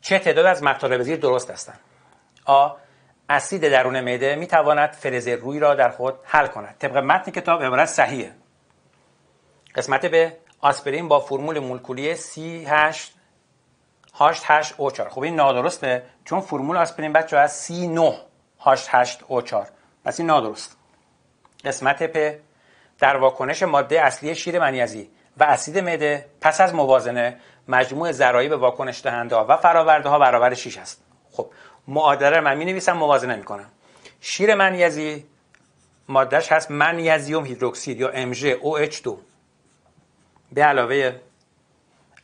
چه تعداد از مطالب زیر درست هستند آ اسید درون معده می تواند فلز روی را در خود حل کند طبق متن کتاب عبارت صحیحه قسمت به آسپرین با فرمول مولکولی c 8 8 88O4 خب این نادرسته چون فرمول آسپرین بچه از c 9 8 88O4 پس این نادرست قسمت پ در واکنش ماده اصلی شیر منیزی و اسید مده پس از موازنه مجموع ضرایی به واکنش دهنده ها و فراورده ها برابر 6 است خب معادله من می نویسم موازنه می کنم شیر منیزی مادهش هست منیزیوم هیدروکسید یا MgOH2 به علاوه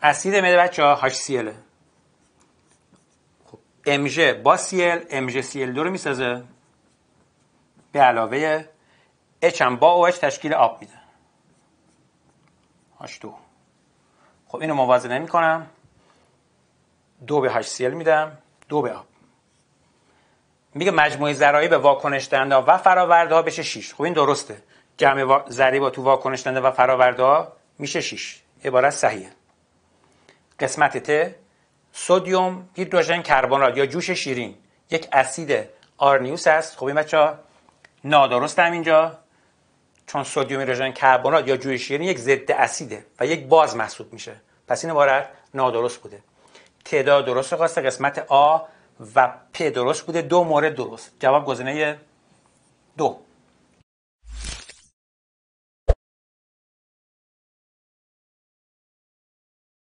اسید معده بچه ها HCl خب MG با Cl MgCl2 رو سازه به علاوه H هم با OH تشکیل آب میده هاش دو خب اینو موازنه کنم دو به هاش سیل میدم دو به آب میگه مجموعه ضرایب به واکنش و فراورده ها بشه 6 خب این درسته جمع با تو واکنش دهنده و فراورده ها میشه 6 عبارت صحیحه قسمت ت سدیم هیدروژن کربنات یا جوش شیرین یک اسید آرنیوس است خب این ها نادرست هم اینجا چون سدیم هیدروژن کربنات یا جوی شیرین یک ضد اسیده و یک باز محسوب میشه پس این عبارت نادرست بوده تعداد درست خواسته قسمت آ و پ درست بوده دو مورد درست جواب گزینه دو